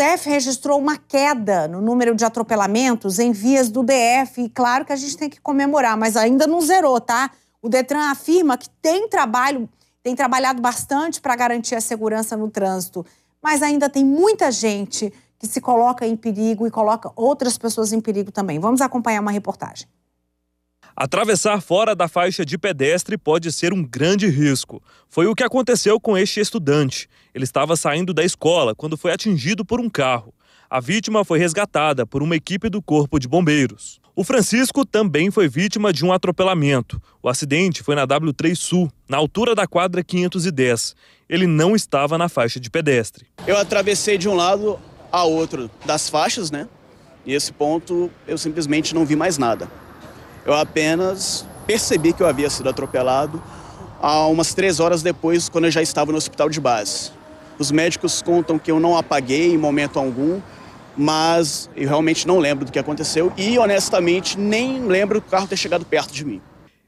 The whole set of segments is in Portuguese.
DF registrou uma queda no número de atropelamentos em vias do DF. E claro que a gente tem que comemorar, mas ainda não zerou, tá? O Detran afirma que tem trabalho, tem trabalhado bastante para garantir a segurança no trânsito, mas ainda tem muita gente que se coloca em perigo e coloca outras pessoas em perigo também. Vamos acompanhar uma reportagem. Atravessar fora da faixa de pedestre pode ser um grande risco. Foi o que aconteceu com este estudante. Ele estava saindo da escola quando foi atingido por um carro. A vítima foi resgatada por uma equipe do Corpo de Bombeiros. O Francisco também foi vítima de um atropelamento. O acidente foi na W3 Sul, na altura da quadra 510. Ele não estava na faixa de pedestre. Eu atravessei de um lado a outro das faixas, né? E esse ponto eu simplesmente não vi mais nada. Eu apenas percebi que eu havia sido atropelado há umas três horas depois, quando eu já estava no hospital de base. Os médicos contam que eu não apaguei em momento algum, mas eu realmente não lembro do que aconteceu e, honestamente, nem lembro do carro ter chegado perto de mim.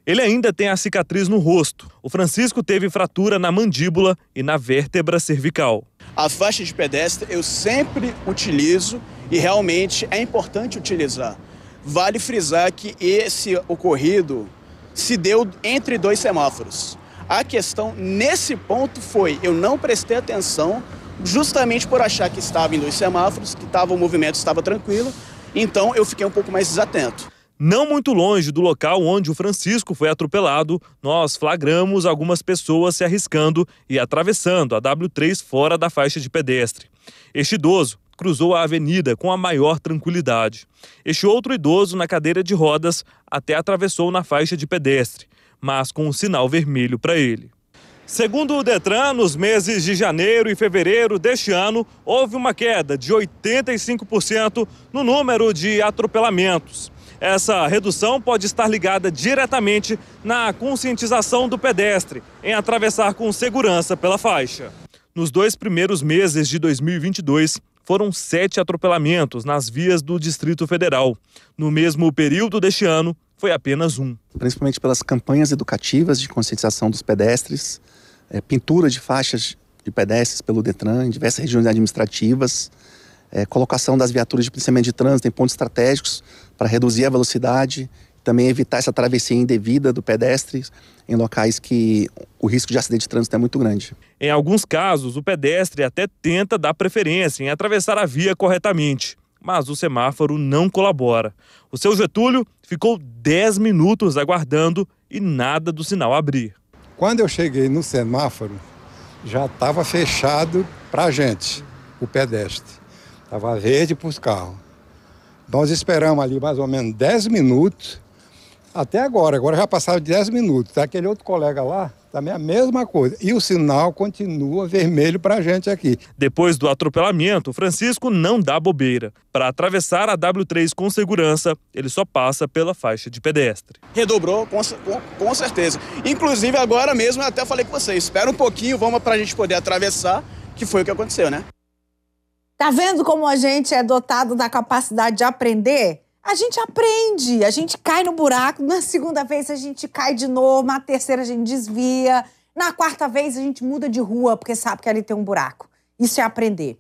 Ele ainda tem a cicatriz no rosto. O Francisco teve fratura na mandíbula e na vértebra cervical. A faixa de pedestre eu sempre utilizo e realmente é importante utilizar. Vale frisar que esse ocorrido se deu entre dois semáforos. A questão nesse ponto foi: eu não prestei atenção, justamente por achar que estava em dois semáforos, que estava o movimento estava tranquilo, então eu fiquei um pouco mais desatento. Não muito longe do local onde o Francisco foi atropelado, nós flagramos algumas pessoas se arriscando e atravessando a W3 fora da faixa de pedestre. Este idoso cruzou a avenida com a maior tranquilidade. Este outro idoso, na cadeira de rodas, até atravessou na faixa de pedestre, mas com um sinal vermelho para ele. Segundo o Detran, nos meses de janeiro e fevereiro deste ano, houve uma queda de 85% no número de atropelamentos. Essa redução pode estar ligada diretamente na conscientização do pedestre em atravessar com segurança pela faixa. Nos dois primeiros meses de 2022, foram sete atropelamentos nas vias do Distrito Federal. No mesmo período deste ano, foi apenas um. Principalmente pelas campanhas educativas de conscientização dos pedestres, é, pintura de faixas de pedestres pelo Detran em diversas regiões administrativas, é, colocação das viaturas de policiamento de trânsito em pontos estratégicos para reduzir a velocidade também evitar essa travessia indevida do pedestre em locais que o risco de acidente de trânsito é muito grande. Em alguns casos, o pedestre até tenta dar preferência em atravessar a via corretamente, mas o semáforo não colabora. O seu Getúlio ficou 10 minutos aguardando e nada do sinal abrir. Quando eu cheguei no semáforo, já estava fechado para a gente, o pedestre. Estava verde para os carros. Nós esperamos ali mais ou menos 10 minutos até agora, agora já passaram 10 minutos. Tá? Aquele outro colega lá também é a mesma coisa. E o sinal continua vermelho para a gente aqui. Depois do atropelamento, Francisco não dá bobeira. Para atravessar a W3 com segurança, ele só passa pela faixa de pedestre. Redobrou, com, com certeza. Inclusive, agora mesmo, eu até falei com vocês: espera um pouquinho, vamos para a gente poder atravessar, que foi o que aconteceu, né? Tá vendo como a gente é dotado da capacidade de aprender? a gente aprende, a gente cai no buraco, na segunda vez a gente cai de novo, na terceira a gente desvia, na quarta vez a gente muda de rua porque sabe que ali tem um buraco. Isso é aprender.